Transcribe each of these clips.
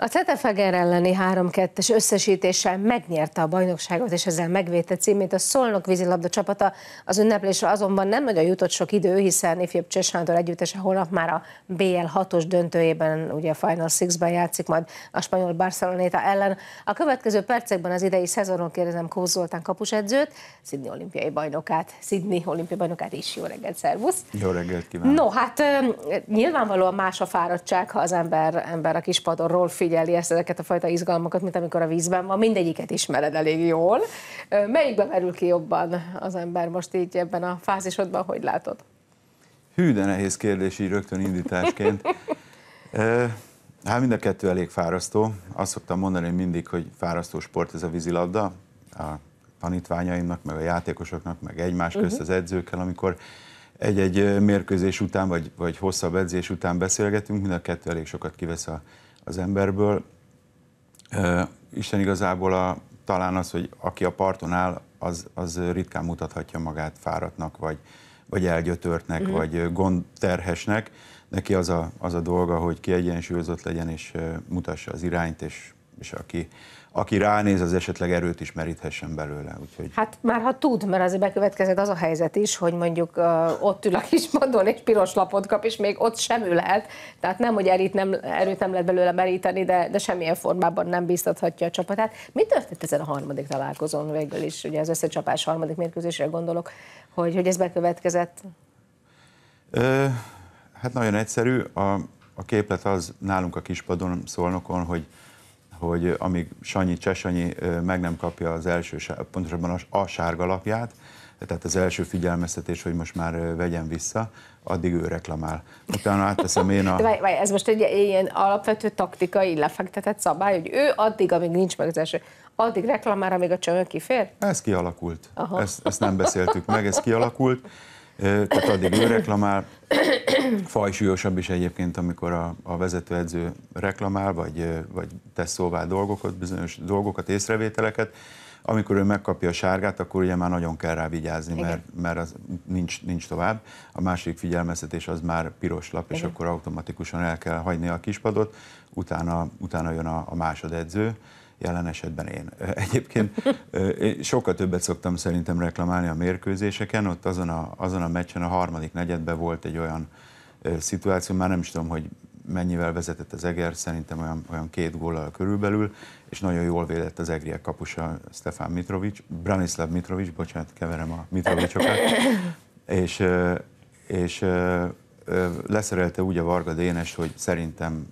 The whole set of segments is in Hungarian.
A Cetefeger elleni 3-2-es összesítéssel megnyerte a bajnokságot, és ezzel megvédte címét a Szolnok vízilabda csapata. Az ünneplésre azonban nem nagyon jutott sok idő, hiszen ifjabb Csesándor együttese holnap már a BL 6-os döntőjében, ugye a Final Six-ben játszik majd a spanyol Barcelonéta ellen. A következő percekben az idei szezonon kérdezem Kóz Zoltán kapusedzőt, Sydney olimpiai bajnokát, Sydney olimpiai bajnokát is. Jó reggelt, szervusz! Jó reggelt kívánok! No, hát nyilvánvalóan más a fáradtság, ha az ember, ember a kispadon rolfi figyelni ezt, ezeket a fajta izgalmakat, mint amikor a vízben van, mindegyiket ismered elég jól. Melyikbe merül ki jobban az ember most így ebben a fázisodban, hogy látod? Hű, de nehéz kérdés így rögtön indításként. hát mind a kettő elég fárasztó. Azt szoktam mondani mindig, hogy fárasztó sport ez a vízilabda, a tanítványaimnak, meg a játékosoknak, meg egymás uh-huh. az edzőkkel, amikor egy-egy mérkőzés után, vagy, vagy hosszabb edzés után beszélgetünk, mind a kettő elég sokat kivesz a az emberből. Isten igazából a, talán az, hogy aki a parton áll, az, az ritkán mutathatja magát fáradtnak, vagy, vagy elgyötörtnek, uh-huh. vagy gondterhesnek. Neki az a, az a dolga, hogy kiegyensúlyozott legyen, és mutassa az irányt, és, és aki, aki ránéz, az esetleg erőt is meríthessen belőle. Úgyhogy... Hát már ha tud, mert azért bekövetkezett az a helyzet is, hogy mondjuk uh, ott ül a kispadon és piros lapot kap, és még ott sem ülhet. Tehát nem, hogy erőt nem, erőt nem lehet belőle meríteni, de, de semmilyen formában nem biztathatja a csapatát. Mi történt ezen a harmadik találkozón végül is? Ugye az összecsapás harmadik mérkőzésre gondolok, hogy, hogy ez bekövetkezett? Ö, hát nagyon egyszerű. A, a képlet az nálunk a kispadon, szolnokon, hogy hogy amíg Sanyi Csesanyi meg nem kapja az első, pontosabban a sárga lapját, tehát az első figyelmeztetés, hogy most már vegyen vissza, addig ő reklamál. Utána átteszem én a... De várj, várj, ez most egy ilyen alapvető taktikai lefektetett szabály, hogy ő addig, amíg nincs meg az első, addig reklamál, amíg a csömör kifér? Ez kialakult. Aha. Ezt, ezt nem beszéltük meg, ez kialakult tehát addig ő reklamál, fajsúlyosabb is egyébként, amikor a, a vezetőedző reklamál, vagy, vagy tesz szóvá dolgokat, bizonyos dolgokat, észrevételeket, amikor ő megkapja a sárgát, akkor ugye már nagyon kell rá vigyázni, Igen. mert, mert az nincs, nincs tovább. A másik figyelmeztetés az már piros lap, Igen. és akkor automatikusan el kell hagyni a kispadot, utána, utána jön a, a edző jelen esetben én. Egyébként sokkal többet szoktam szerintem reklamálni a mérkőzéseken, ott azon a, azon a meccsen a harmadik negyedben volt egy olyan szituáció, már nem is tudom, hogy mennyivel vezetett az Eger, szerintem olyan, olyan két góllal körülbelül, és nagyon jól védett az Egriek kapusa Stefan Mitrovic, Branislav Mitrovic, bocsánat, keverem a Mitrovicokat, és, és leszerelte úgy a Varga Dénes, hogy szerintem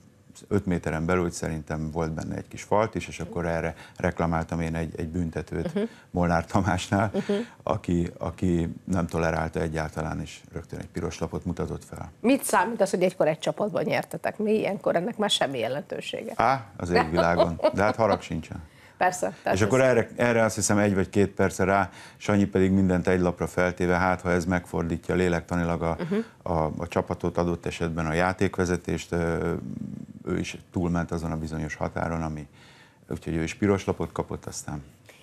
5 méteren belül szerintem volt benne egy kis falt is, és akkor erre reklamáltam én egy, egy büntetőt uh-huh. Molnár Tamásnál, uh-huh. aki, aki nem tolerálta egyáltalán, és rögtön egy piros lapot mutatott fel. Mit számít az, hogy egykor egy csapatban nyertetek? Mi ilyenkor ennek már semmi jelentősége? Á, az világon, de hát harag sincsen. Persze. Tehát és akkor erre, erre azt hiszem egy vagy két perce rá, Sanyi pedig mindent egy lapra feltéve, hát ha ez megfordítja lélektanilag a, uh-huh. a, a csapatot, adott esetben a játékvezetést, ő is túlment azon a bizonyos határon, ami, úgyhogy ő is piros lapot kapott, aztán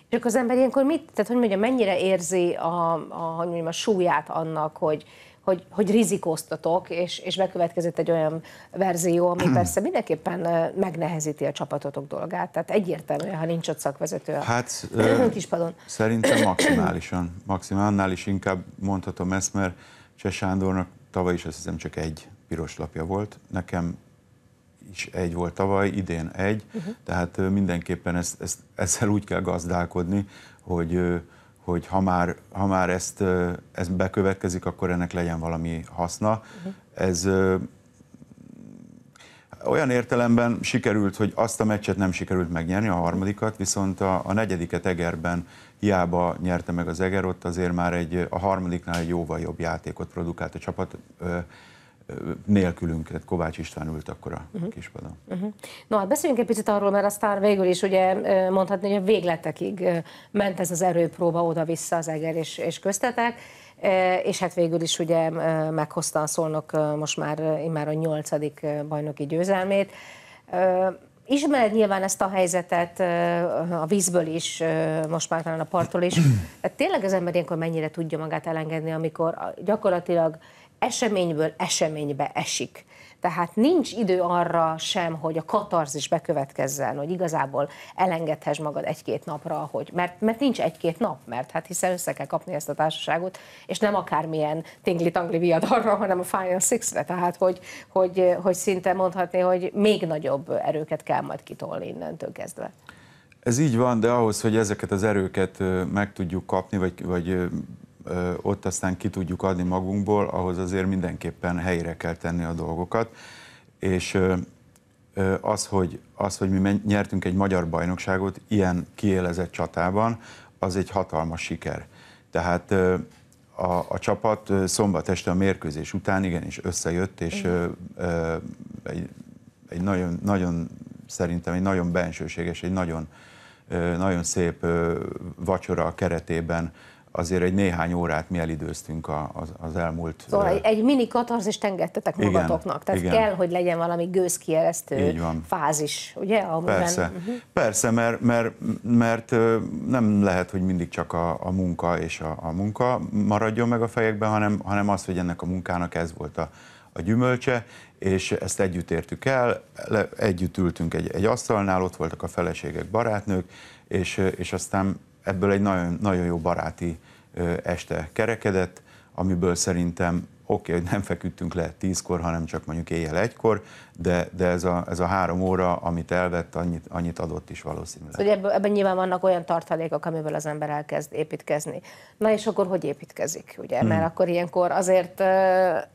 és akkor az ember ilyenkor mit, tehát hogy mondja, mennyire érzi a, a, hogy mondjam, a súlyát annak, hogy, hogy, hogy rizikóztatok, és, és bekövetkezett egy olyan verzió, ami persze mindenképpen megnehezíti a csapatotok dolgát. Tehát egyértelmű, ha nincs ott szakvezető hát, a kispadon. Szerintem maximálisan. Maximál, annál is inkább mondhatom ezt, mert Cseh Sándornak tavaly is azt hiszem csak egy piros lapja volt. Nekem is egy volt tavaly, idén egy, uh-huh. tehát mindenképpen ezt, ezt, ezzel úgy kell gazdálkodni, hogy hogy ha már, ha már ezt, ez bekövetkezik, akkor ennek legyen valami haszna. Uh-huh. Ez olyan értelemben sikerült, hogy azt a meccset nem sikerült megnyerni, a harmadikat, viszont a, a negyediket Egerben hiába nyerte meg az Eger, ott azért már egy, a harmadiknál egy jóval jobb játékot produkált a csapat. Ö, nélkülünk, tehát Kovács István ült akkor a uh-huh. kispadon. Uh-huh. No, hát beszéljünk egy picit arról, mert aztán végül is ugye mondhatni, hogy a végletekig ment ez az erőpróba oda-vissza az Eger és, és köztetek, és hát végül is ugye meghozta a szolnok most már, immár a nyolcadik bajnoki győzelmét. Ismered nyilván ezt a helyzetet a vízből is, most már talán a parttól is. Tényleg az ember ilyenkor mennyire tudja magát elengedni, amikor gyakorlatilag eseményből eseménybe esik. Tehát nincs idő arra sem, hogy a is bekövetkezzen, hogy igazából elengedhess magad egy-két napra, hogy, mert, mert nincs egy-két nap, mert hát hiszen össze kell kapni ezt a társaságot, és nem akármilyen tingli-tangli viadarra, hanem a Final Six-re, tehát hogy, hogy, hogy szinte mondhatni, hogy még nagyobb erőket kell majd kitolni innentől kezdve. Ez így van, de ahhoz, hogy ezeket az erőket meg tudjuk kapni, vagy, vagy ott aztán ki tudjuk adni magunkból, ahhoz azért mindenképpen helyre kell tenni a dolgokat. És az, hogy, az, hogy mi nyertünk egy magyar bajnokságot ilyen kiélezett csatában, az egy hatalmas siker. Tehát a, a csapat szombat este a mérkőzés után igenis összejött, és Igen. egy, egy nagyon, nagyon, szerintem egy nagyon bensőséges, egy nagyon, nagyon szép vacsora keretében azért egy néhány órát mi elidőztünk a, az, az elmúlt... Szóval egy, egy mini katarzist engedtetek igen, magatoknak, tehát igen. kell, hogy legyen valami gőzkielesztő fázis, ugye? Amiben... Persze, uh-huh. Persze mert, mert, mert nem lehet, hogy mindig csak a, a munka és a, a munka maradjon meg a fejekben, hanem, hanem az, hogy ennek a munkának ez volt a, a gyümölcse, és ezt együtt értük el, le, együtt ültünk egy, egy asztalnál, ott voltak a feleségek, barátnők, és, és aztán ebből egy nagyon, nagyon jó baráti este kerekedett, amiből szerintem oké, okay, hogy nem feküdtünk le tízkor, hanem csak mondjuk éjjel egykor, de, de ez, a, ez a három óra, amit elvett, annyit, annyit adott is valószínűleg. Szóval ebben, ebben nyilván vannak olyan tartalékok, amiből az ember elkezd építkezni. Na és akkor hogy építkezik, ugye? Hmm. Mert akkor ilyenkor azért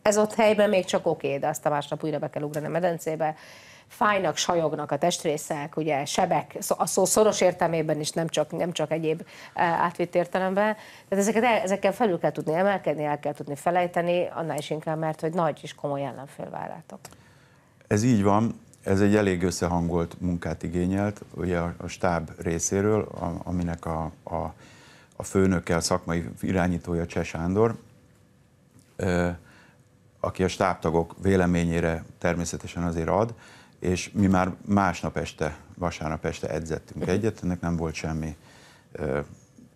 ez ott helyben még csak oké, okay, de azt a másnap újra be kell ugrani a medencébe, fájnak, sajognak a testrészek, ugye sebek, a szó szoros értelmében is, nem csak, nem csak egyéb e, átvitt értelemben. Tehát ezeket, el, ezekkel felül kell tudni emelkedni, el kell tudni felejteni, annál is inkább, mert hogy nagy és komoly ellenfél várátok. Ez így van, ez egy elég összehangolt munkát igényelt, ugye a, stáb részéről, a, aminek a, a, a főnöke, a szakmai irányítója Cseh Sándor, e, aki a stábtagok véleményére természetesen azért ad, és mi már másnap este, vasárnap este edzettünk mhm. egyet, ennek nem volt semmi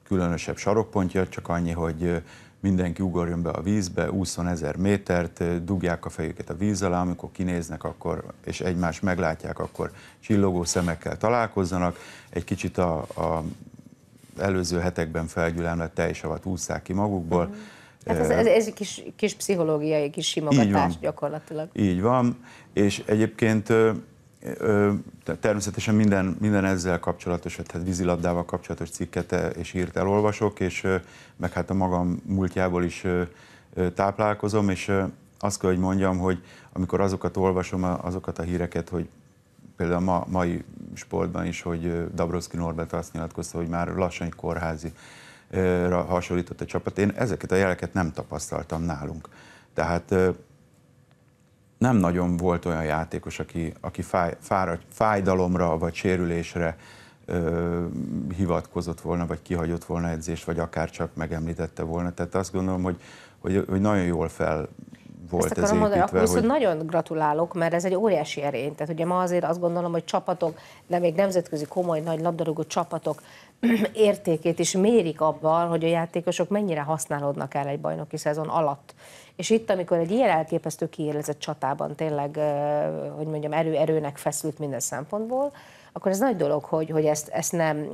különösebb sarokpontja, csak annyi, hogy mindenki ugorjon be a vízbe, úszon ezer métert, dugják a fejüket a víz alá, amikor kinéznek, akkor, és egymást meglátják, akkor csillogó szemekkel találkozzanak. Egy kicsit a, a előző hetekben felgyülemlett avat ússzák ki magukból, uh-huh. Hát ez, ez, ez egy kis, kis pszichológiai kis simogatás így van. gyakorlatilag. Így van, és egyébként ö, ö, természetesen minden, minden ezzel kapcsolatos, tehát vízilabdával kapcsolatos cikket és írt elolvasok, és ö, meg hát a magam múltjából is ö, táplálkozom, és azt kell, hogy mondjam, hogy amikor azokat olvasom, azokat a híreket, hogy például a ma, mai sportban is, hogy Dabrowski Norbert azt nyilatkozta, hogy már lassan egy kórházi hasonlított a csapat. Én ezeket a jeleket nem tapasztaltam nálunk. Tehát nem nagyon volt olyan játékos, aki, aki fáj, fára, fájdalomra vagy sérülésre ö, hivatkozott volna, vagy kihagyott volna edzést, vagy akár csak megemlítette volna. Tehát azt gondolom, hogy, hogy, hogy nagyon jól fel, volt ez építve. mondani, akkor viszont hogy... nagyon gratulálok, mert ez egy óriási erény. Tehát ugye ma azért azt gondolom, hogy csapatok, de még nemzetközi komoly nagy labdarúgó csapatok értékét is mérik abban, hogy a játékosok mennyire használódnak el egy bajnoki szezon alatt és itt, amikor egy ilyen elképesztő kiélezett csatában tényleg, hogy mondjam, erő erőnek feszült minden szempontból, akkor ez nagy dolog, hogy, hogy ezt, ezt nem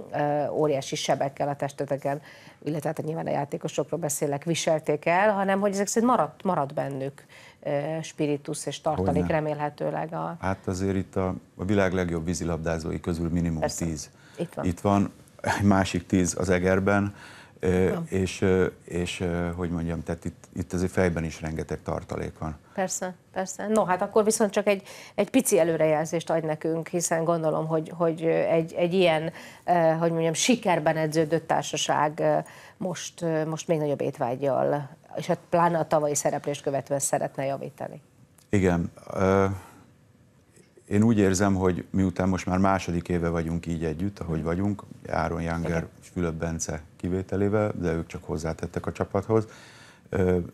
óriási sebekkel a testeteken, illetve hát nyilván a játékosokról beszélek, viselték el, hanem hogy ezek szerint maradt, maradt bennük spiritus és tartalék Hogyne. remélhetőleg. A... Hát azért itt a, a világ legjobb vízilabdázói közül minimum Persze. tíz. Itt van. Itt van, egy másik tíz az Egerben, és, és hogy mondjam, tehát itt, itt azért fejben is rengeteg tartalék van. Persze, persze. No, hát akkor viszont csak egy, egy pici előrejelzést ad nekünk, hiszen gondolom, hogy, hogy egy, egy ilyen, hogy mondjam, sikerben edződött társaság most, most még nagyobb étvágyjal, és hát pláne a tavalyi szereplést követve szeretne javítani. Igen. Uh én úgy érzem, hogy miután most már második éve vagyunk így együtt, ahogy vagyunk, Áron Janger és Fülöp Bence kivételével, de ők csak hozzátettek a csapathoz,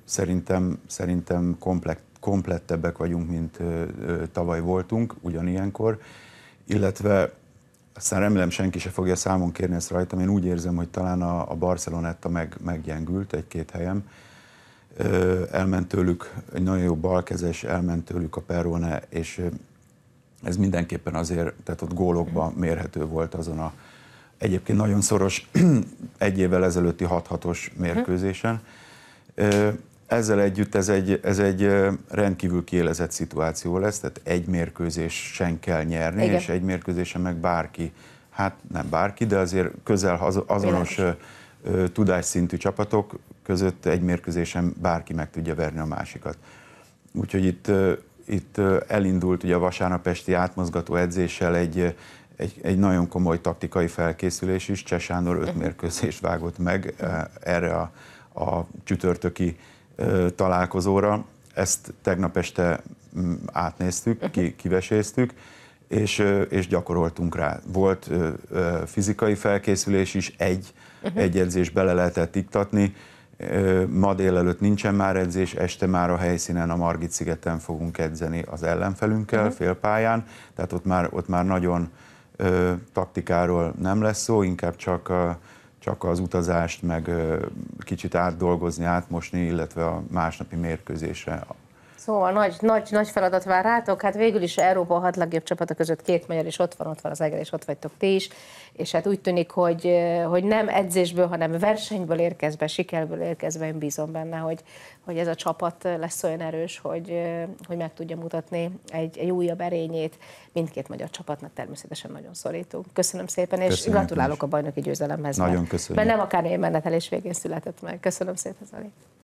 szerintem, szerintem komplett, komplettebbek vagyunk, mint tavaly voltunk, ugyanilyenkor, illetve aztán remélem senki se fogja számon kérni ezt rajtam, én úgy érzem, hogy talán a, a Barcelonetta meg, meggyengült egy-két helyem, elment tőlük egy nagyon jó balkezes, elment tőlük a Perone, és ez mindenképpen azért, tehát ott gólokba mm. mérhető volt azon a egyébként nagyon szoros egy évvel ezelőtti 6-6-os mhm. mérkőzésen. Ezzel együtt ez egy, ez egy rendkívül kielezett szituáció lesz, tehát egy mérkőzésen kell nyerni, Igen. és egy mérkőzésen meg bárki, hát nem bárki, de azért közel az, azonos tudásszintű csapatok között egy mérkőzésen bárki meg tudja verni a másikat. Úgyhogy itt itt elindult ugye a vasárnapesti átmozgató edzéssel egy, egy, egy nagyon komoly taktikai felkészülés is. Csesánor öt mhm. mérkőzést vágott meg erre a, a csütörtöki találkozóra. Ezt tegnap este mm, átnéztük, mhm. ki, kiveséztük, és, és gyakoroltunk rá. Volt fizikai felkészülés is, egy, mhm. egy edzés bele lehetett iktatni, ma délelőtt nincsen már edzés, este már a helyszínen, a Margit szigeten fogunk edzeni az ellenfelünkkel, uh-huh. félpályán, tehát ott már, ott már nagyon ö, taktikáról nem lesz szó, inkább csak, a, csak az utazást, meg ö, kicsit átdolgozni, átmosni, illetve a másnapi mérkőzésre Szóval nagy, nagy, nagy feladat vár rátok, hát végül is Európa hat legjobb csapata között két magyar is ott van, ott van az Eger, és ott vagytok ti is, és hát úgy tűnik, hogy, hogy nem edzésből, hanem versenyből érkez be, sikerből érkez be, én bízom benne, hogy, hogy ez a csapat lesz olyan erős, hogy, hogy meg tudja mutatni egy, egy újabb erényét. Mindkét magyar csapatnak természetesen nagyon szorítunk. Köszönöm szépen, és köszönöm gratulálok is. a bajnoki győzelemhez. Nagyon mert, köszönöm. Mert nem én menetelés végén született meg. Köszönöm szépen, Zali.